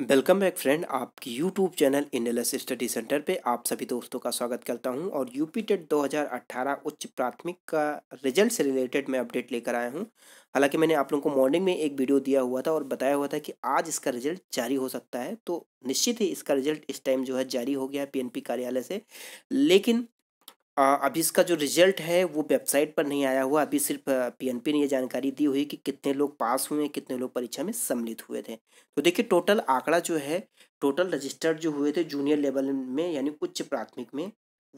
welcome back friend आपकी YouTube channel इंडलस study centre पे आप सभी दोस्तों का स्वागत करता हूं और यूपी टेट 2018 उच्च प्राथमिक का रिजल्ट से रिलेटेड मैं अपडेट लेकर आया हूं हालांकि मैंने आप लोगों को मॉर्निंग में एक वीडियो दिया हुआ था और बताया हुआ था कि आज इसका रिजल्ट जारी हो सकता है तो निश्चित ही इसका रिजल्ट इस टाइम जो है जारी हो गया है पी कार्यालय से लेकिन अभी इसका जो रिजल्ट है वो वेबसाइट पर नहीं आया हुआ अभी सिर्फ पीएनपी ने ये जानकारी दी हुई कि कितने लोग पास हुए कितने लोग परीक्षा में सम्मिलित हुए थे तो देखिए टोटल आंकड़ा जो है टोटल रजिस्टर्ड जो हुए थे जूनियर लेवल में यानी उच्च प्राथमिक में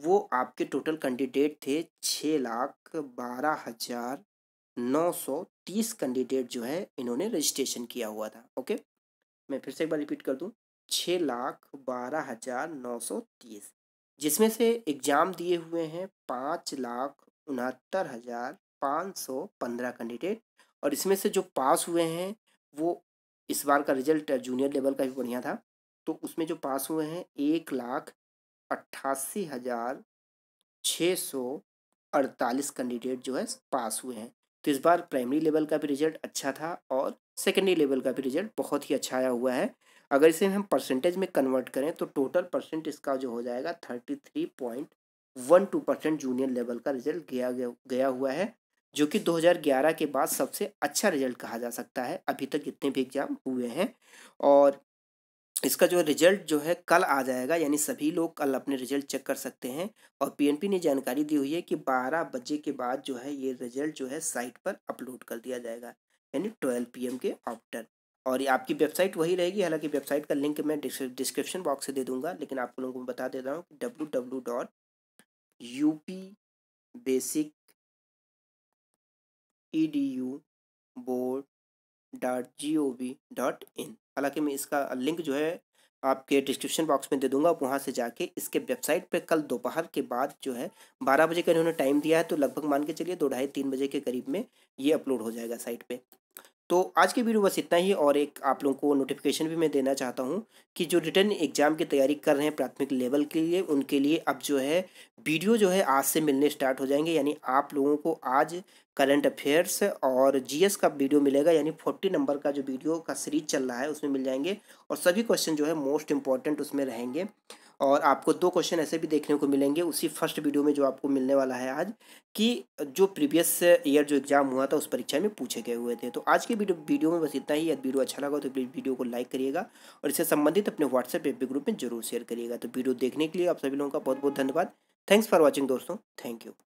वो आपके टोटल कैंडिडेट थे छः लाख बारह हज़ार नौ सौ तीस कैंडिडेट जो है इन्होंने रजिस्ट्रेशन किया हुआ था ओके मैं फिर से एक बार रिपीट कर दूँ छः लाख बारह हज़ार नौ सौ तीस जिसमें से एग्ज़ाम दिए हुए हैं पाँच लाख उनहत्तर हज़ार पाँच सौ पंद्रह कैंडिडेट और इसमें से जो पास हुए हैं वो इस बार का रिजल्ट जूनियर लेवल का भी बढ़िया था तो उसमें जो पास हुए हैं एक लाख अट्ठासी हज़ार छः सौ अड़तालीस कैंडिडेट जो है पास हुए हैं तो इस बार प्राइमरी लेवल का भी रिजल्ट अच्छा था और सेकेंडरी लेवल का भी रिजल्ट बहुत ही अच्छा आया हुआ है अगर इसे हम परसेंटेज में कन्वर्ट करें तो टोटल परसेंट इसका जो हो जाएगा thirty three point one two percent junior level का रिजल्ट गया गया हुआ है जो कि 2011 के बाद सबसे अच्छा रिजल्ट कहा जा सकता है अभी तक जितने भी एग्ज़ाम हुए हैं और इसका जो रिजल्ट जो है कल आ जाएगा यानी सभी लोग कल अपने रिजल्ट चेक कर सकते हैं और पीएनपी ने जानकारी दी हुई है कि 12 बजे के बाद जो है ये रिजल्ट जो है साइट पर अपलोड कर दिया जाएगा यानी 12 पीएम के आफ्टर और ये आपकी वेबसाइट वही रहेगी हालांकि वेबसाइट का लिंक मैं डिस्क्रिप्शन बॉक्स से दे दूंगा लेकिन आप लोगों को बता देता हूँ W W dot U P basic E D U board dot G O V dot in हालाँकि मैं इसका लिंक जो है आपके डिस्क्रिप्शन बॉक्स में दे दूंगा आप वहाँ से जाके इसके वेबसाइट पे कल दोपहर के बाद जो है बारह बजे का इन्होंने टाइम दिया है तो लगभग मान के चलिए दो ढाई तीन बजे के करीब में ये अपलोड हो जाएगा साइट पे तो आज की वीडियो बस इतना ही और एक आप लोगों को नोटिफिकेशन भी मैं देना चाहता हूँ कि जो रिटर्न एग्जाम की तैयारी कर रहे हैं प्राथमिक लेवल के लिए उनके लिए अब जो है वीडियो जो है आज से मिलने स्टार्ट हो जाएंगे यानी आप लोगों को आज करंट अफेयर्स और जीएस का वीडियो मिलेगा यानी फोर्टी नंबर का जो वीडियो का सीरीज चल रहा है उसमें मिल जाएंगे और सभी क्वेश्चन जो है मोस्ट इम्पॉर्टेंट उसमें रहेंगे और आपको दो क्वेश्चन ऐसे भी देखने को मिलेंगे उसी फर्स्ट वीडियो में जो आपको मिलने वाला है आज कि जो प्रीवियस ईयर जो एग्ज़ाम हुआ था उस परीक्षा में पूछे गए हुए थे तो आज के वीडियो में बस इतना ही यदि वीडियो अच्छा लगा तो प्लीज़ वीडियो को लाइक करिएगा और इससे संबंधित अपने व्हाट्सएप एफ ग्रुप में जरूर शेयर करिएगा तो वीडियो देखने के लिए आप सभी लोगों का बहुत बहुत धन्यवाद थैंक्स फॉर वॉचिंग दोस्तों थैंक यू